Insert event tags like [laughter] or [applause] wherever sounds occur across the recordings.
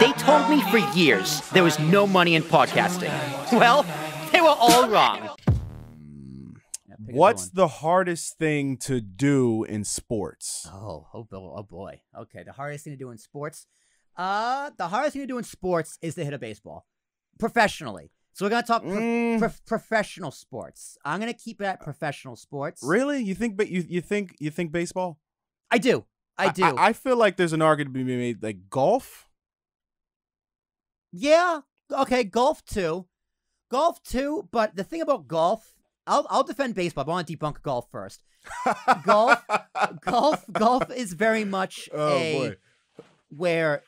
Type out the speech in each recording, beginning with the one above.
They told me for years there was no money in podcasting. Well, they were all wrong. What's the hardest thing to do in sports? Oh, oh, oh, boy. Okay, the hardest thing to do in sports. Uh, the hardest thing to do in sports is to hit a baseball professionally. So we're gonna talk pro mm. pro professional sports. I'm gonna keep it at professional sports. Really? You think? But you you think you think baseball? I do. I do. I, I, I feel like there's an argument to be made, like golf yeah, okay, golf too. Golf too, but the thing about golf, I'll I'll defend baseball. I want to debunk golf first. golf, [laughs] golf, golf is very much oh, a boy. where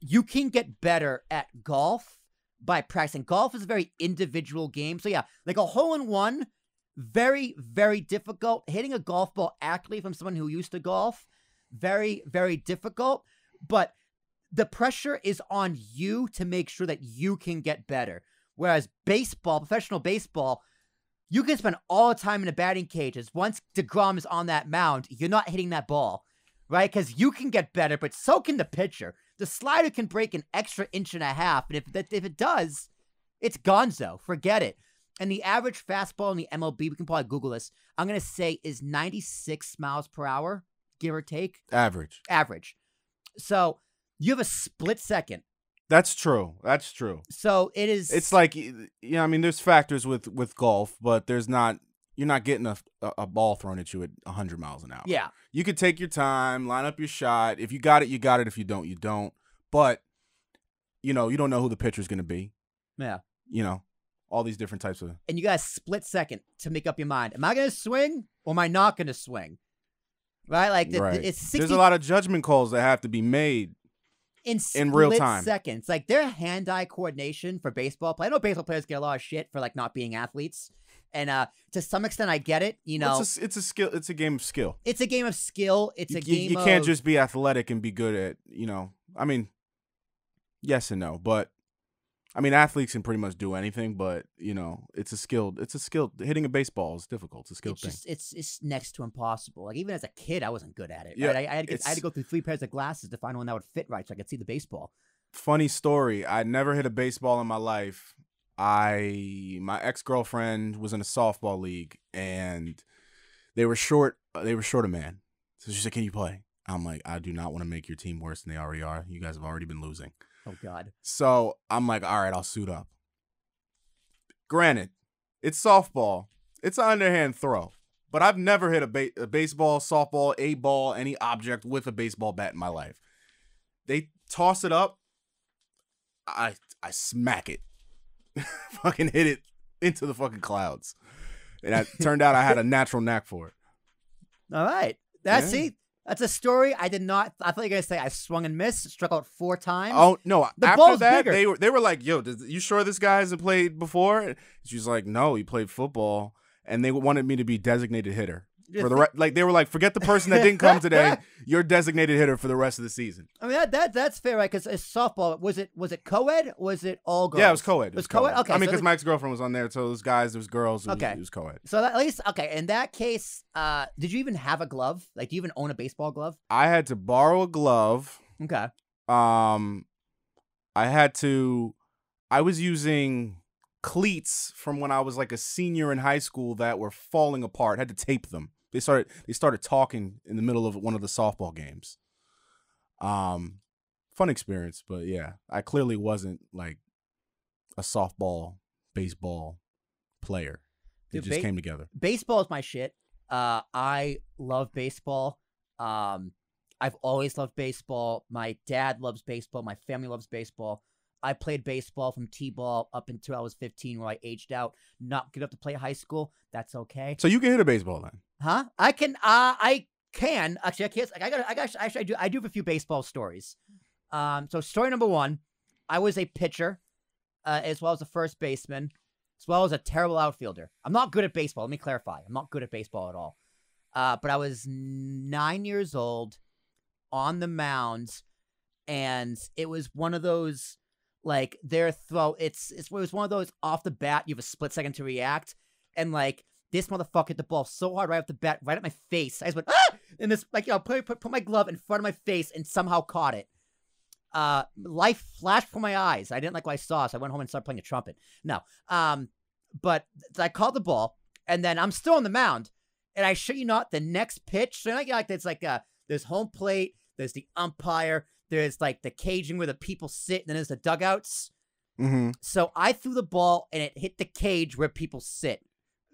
you can get better at golf by practicing. Golf is a very individual game, so yeah, like a hole in one, very very difficult. Hitting a golf ball accurately from someone who used to golf, very very difficult. But the pressure is on you to make sure that you can get better. Whereas baseball, professional baseball, you can spend all the time in the batting cages. Once DeGrom is on that mound, you're not hitting that ball, right? Because you can get better, but so can the pitcher. The slider can break an extra inch and a half. And if, if it does, it's gonzo. Forget it. And the average fastball in the MLB, we can probably Google this, I'm going to say is 96 miles per hour, give or take. Average. Average. So you have a split second. That's true. That's true. So it is. It's like you know, I mean, there's factors with with golf, but there's not. You're not getting a, a ball thrown at you at 100 miles an hour. Yeah. You could take your time, line up your shot. If you got it, you got it. If you don't, you don't. But, you know, you don't know who the pitcher's going to be. Yeah. You know, all these different types of. And you got a split second to make up your mind. Am I going to swing or am I not going to swing? Right? Like, the, right. The, it's 60... There's a lot of judgment calls that have to be made in, in real time seconds. Like their hand eye coordination for baseball play. I know baseball players get a lot of shit for like not being athletes. And uh, to some extent, I get it. You know, it's a, it's a, skill. It's a game of skill. It's a game of skill. It's you, a game. You, can't of... just be athletic and be good at. You know, I mean, yes and no, but I mean, athletes can pretty much do anything, but you know, it's a skill. It's a skill. hitting a baseball is difficult. It's a skill it's just, thing. It's it's next to impossible. Like even as a kid, I wasn't good at it. Yeah, right? I, I, had get, I, had to go through three pairs of glasses to find one that would fit right, so I could see the baseball. Funny story. I never hit a baseball in my life. I my ex girlfriend was in a softball league, and they were short. They were short a man, so she said, "Can you play?" I'm like, "I do not want to make your team worse than they already are. You guys have already been losing." Oh God. So I'm like, all right, I'll suit up. Granted, it's softball. It's an underhand throw, but I've never hit a, ba a baseball, softball, a ball, any object with a baseball bat in my life. They toss it up. I I smack it. [laughs] fucking hit it into the fucking clouds. And it turned out I had a [laughs] natural knack for it. All right. That's yeah. it. That's a story I did not. I thought you were gonna say I swung and missed, struck out four times. Oh no! The after that, bigger. they were they were like, "Yo, did, you sure this guy hasn't played before?" She's like, "No, he played football," and they wanted me to be designated hitter for the re- like they were like forget the person that didn't come today [laughs] you're designated hitter for the rest of the season i mean that, that that's fair right because it's softball was it was it co-ed was it all girls yeah it was co-ed it was, it was co-ed? co-ed okay i mean because so my ex-girlfriend was on there so those guys those was girls it was, okay it was co-ed so at least okay in that case uh did you even have a glove like do you even own a baseball glove i had to borrow a glove okay um i had to i was using cleats from when I was like a senior in high school that were falling apart. Had to tape them. They started they started talking in the middle of one of the softball games. Um, fun experience, but yeah, I clearly wasn't like a softball baseball player. It Dude, just ba- came together. Baseball is my shit. Uh, I love baseball. Um, I've always loved baseball. My dad loves baseball. My family loves baseball. I played baseball from T-ball up until I was 15 where I aged out, not good enough to play high school. That's okay. So you can hit a baseball then? Huh? I can. Uh, I can actually. I can't. I got. I got. Actually, I do. I do have a few baseball stories. Um. So story number one, I was a pitcher, uh, as well as a first baseman, as well as a terrible outfielder. I'm not good at baseball. Let me clarify. I'm not good at baseball at all. Uh, but I was nine years old, on the mound, and it was one of those like their throw. It's, it's it was one of those off the bat. You have a split second to react, and like this motherfucker hit the ball so hard right off the bat, right at my face. I just went, ah! And this, like, you know, put, put, put my glove in front of my face and somehow caught it. Uh, life flashed from my eyes. I didn't like what I saw, so I went home and started playing a trumpet. No. Um, but I caught the ball, and then I'm still on the mound. And I show you not, the next pitch, so like, like it's like, uh, there's home plate, there's the umpire, there's like the caging where the people sit, and then there's the dugouts. Mm -hmm. So I threw the ball and it hit the cage where people sit.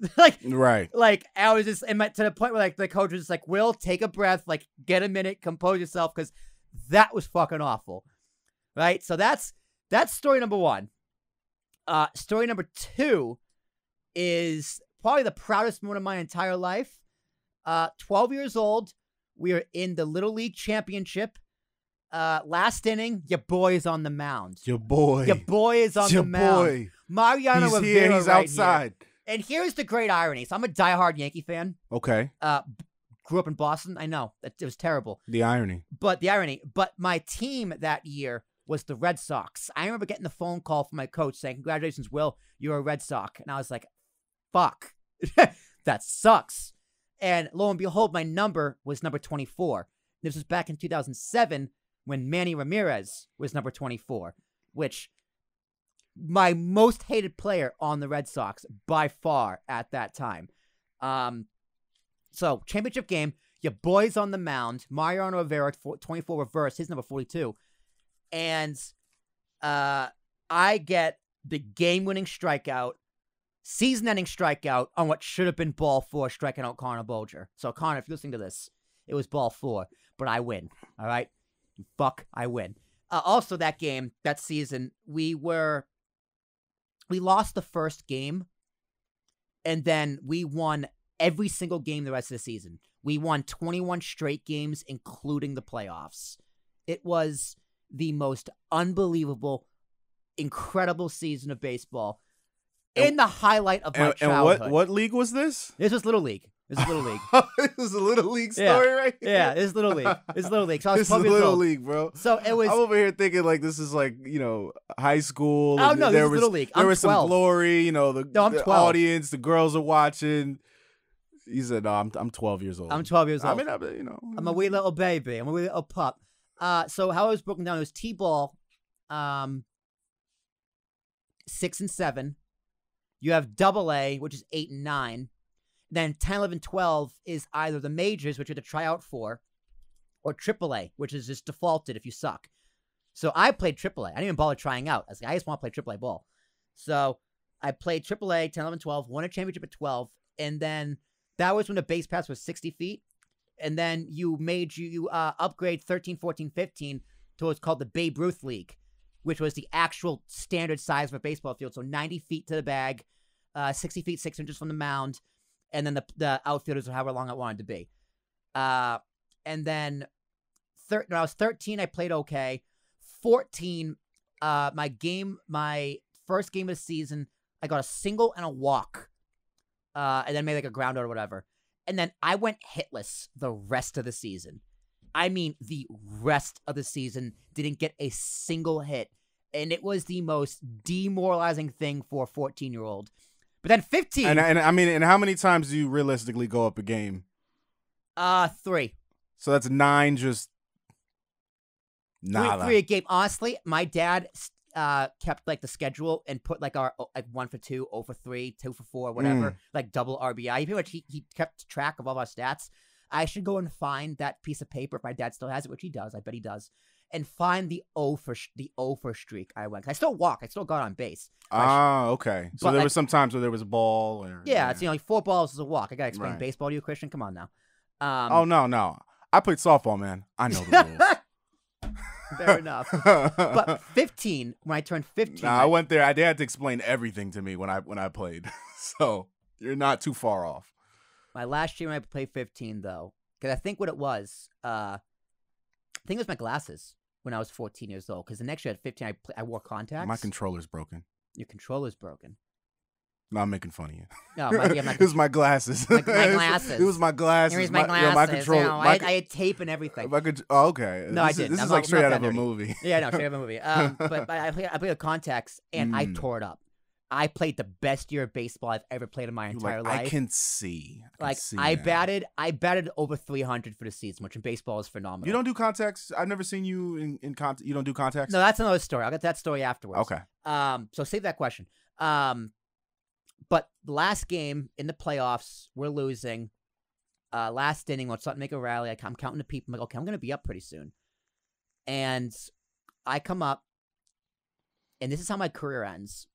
[laughs] like right like i was just and my, to the point where like the coach was just like will take a breath like get a minute compose yourself because that was fucking awful right so that's that's story number one uh story number two is probably the proudest moment of my entire life uh 12 years old we are in the little league championship uh, last inning, your boy is on the mound. Your boy. Your boy is on your the mound. Mariano he's Rivera. Here, he's right outside. Here. And here's the great irony. So I'm a diehard Yankee fan. Okay. Uh, grew up in Boston. I know that it was terrible. The irony. But the irony. But my team that year was the Red Sox. I remember getting the phone call from my coach saying, "Congratulations, Will, you're a Red Sox." And I was like, "Fuck, [laughs] that sucks." And lo and behold, my number was number 24. This was back in 2007 when Manny Ramirez was number 24, which my most hated player on the Red Sox by far at that time. Um, so championship game, your boys on the mound, Mariano Rivera, 24 reverse, his number 42, and uh, I get the game-winning strikeout, season-ending strikeout on what should have been ball four, striking out Connor Bulger. So Connor, if you're listening to this, it was ball four, but I win. All right, fuck, I win. Uh, also, that game, that season, we were we lost the first game and then we won every single game the rest of the season. We won 21 straight games, including the playoffs. It was the most unbelievable, incredible season of baseball. in the highlight of my and, childhood. And what, what league was this? This was Little League. It's a little league. this [laughs] is a little league story, yeah. right? Here. Yeah, it's little league. It's little league. So I was this [laughs] is little old. league, bro. So it was. I'm over here thinking like this is like you know high school. Oh no, there was, little league. I'm there was 12. some glory, you know the, no, the audience, the girls are watching. He said, "No, I'm I'm 12 years old. I'm 12 years old. I mean, I'm, you know, I'm a wee little baby. I'm a wee little pup." Uh, so how it was broken down it was T-ball, um, six and seven. You have double A, which is eight and nine. Then 10, 11, 12 is either the majors, which you have to try out for, or AAA, which is just defaulted if you suck. So I played AAA. I didn't even bother trying out. I was like, I just want to play AAA ball. So I played AAA 10, 11, 12, won a championship at 12. And then that was when the base pass was 60 feet. And then you made you, you uh, upgrade 13, 14, 15 to what's called the Babe Ruth League, which was the actual standard size of a baseball field. So 90 feet to the bag, uh, 60 feet, six inches from the mound, and then the, the outfielders are however long I wanted to be. Uh, and then thir- when I was 13, I played okay. 14, uh, my game, my first game of the season, I got a single and a walk, uh, and then made like a ground out or whatever. And then I went hitless the rest of the season. I mean, the rest of the season didn't get a single hit. And it was the most demoralizing thing for a 14 year old but then 15. And, and I mean, and how many times do you realistically go up a game? Uh, three. So that's nine just. Nada. Three, three a game. Honestly, my dad uh, kept like the schedule and put like our like one for two, oh for three, two for four, whatever, mm. like double RBI. He pretty much he, he kept track of all our stats. I should go and find that piece of paper if my dad still has it, which he does. I bet he does and find the O for the O for streak I went. I still walk. I still got on base. Ah, okay. So but there like, was some times where there was a ball. Or, yeah, yeah, it's you know like four balls is a walk. I gotta explain right. baseball to you, Christian. Come on now. Um, oh no, no. I played softball, man. I know the rules. [laughs] Fair enough. but [laughs] 15, when I turned 15, nah, I, I went there. I, they had to explain everything to me when I when I played. [laughs] so you're not too far off. My last year when I played 15, though, because I think what it was, uh, I think it was my glasses when I was 14 years old. Because the next year at 15, I, pl- I wore contacts. My controller's broken. Your controller's broken. No, I'm making fun of you. No, my, yeah, my, [laughs] it was my glasses. My, my [laughs] glasses. it was my glasses. my glasses. Oh, my, controller. I, I, had tape and everything. My, oh, okay. No, this I did. This I'm is not, like straight out of dirty. a movie. Yeah, no, straight out of a [laughs] movie. Um, but, but, I put I played with contacts and mm. I tore it up. I played the best year of baseball I've ever played in my entire like, life. I can see. I can like see I that. batted, I batted over 300 for the season, which in baseball is phenomenal. You don't do contacts. I've never seen you in in contact. You don't do contacts. No, that's another story. I'll get that story afterwards. Okay. Um. So save that question. Um. But last game in the playoffs, we're losing. Uh, last inning, let's not make a rally. I'm counting the people. I'm like, okay, I'm gonna be up pretty soon. And I come up, and this is how my career ends.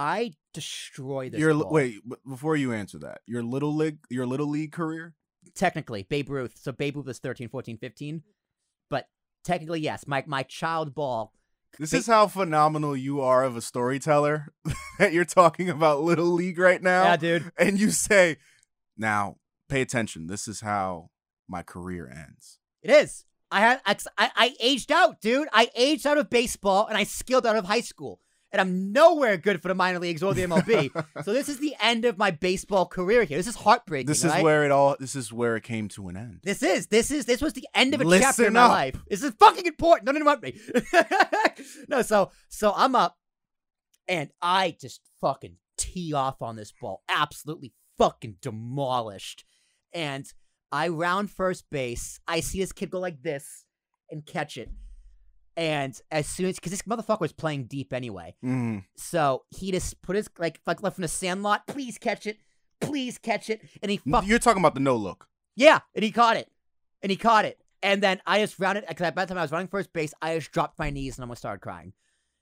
I destroy this. Your ball. wait before you answer that. Your little league, your little league career. Technically, Babe Ruth. So Babe Ruth was 13, 14, 15. But technically, yes, my my child ball. This ba- is how phenomenal you are of a storyteller [laughs] that you're talking about little league right now. Yeah, dude. And you say, now pay attention. This is how my career ends. It is. I had I, I aged out, dude. I aged out of baseball and I skilled out of high school and I'm nowhere good for the minor leagues or the MLB. [laughs] so this is the end of my baseball career here. This is heartbreaking. This is right? where it all. This is where it came to an end. This is. This is. This was the end of a Listen chapter in my life. This is fucking important. Don't interrupt me. [laughs] no. So so I'm up, and I just fucking tee off on this ball. Absolutely fucking demolished, and. I round first base. I see this kid go like this and catch it. And as soon as, because this motherfucker was playing deep anyway, mm. so he just put his like like left from the sandlot. Please catch it, please catch it. And he fuck- You're talking about the no look. Yeah, and he caught it, and he caught it. And then I just rounded because by the time I was running first base, I just dropped my knees and almost started crying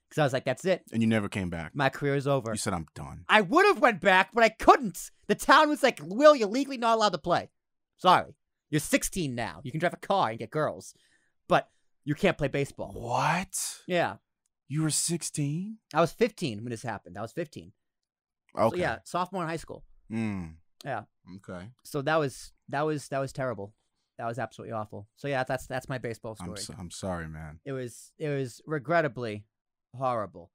because I was like, "That's it." And you never came back. My career is over. You said, "I'm done." I would have went back, but I couldn't. The town was like, "Will, you're legally not allowed to play. Sorry, you're 16 now. You can drive a car and get girls." But you can't play baseball. What? Yeah. You were 16? I was 15 when this happened. I was 15. Okay. So, yeah, sophomore in high school. Mm. Yeah. Okay. So that was that was that was terrible. That was absolutely awful. So yeah, that's that's my baseball story. I'm, so, I'm sorry, man. It was it was regrettably horrible.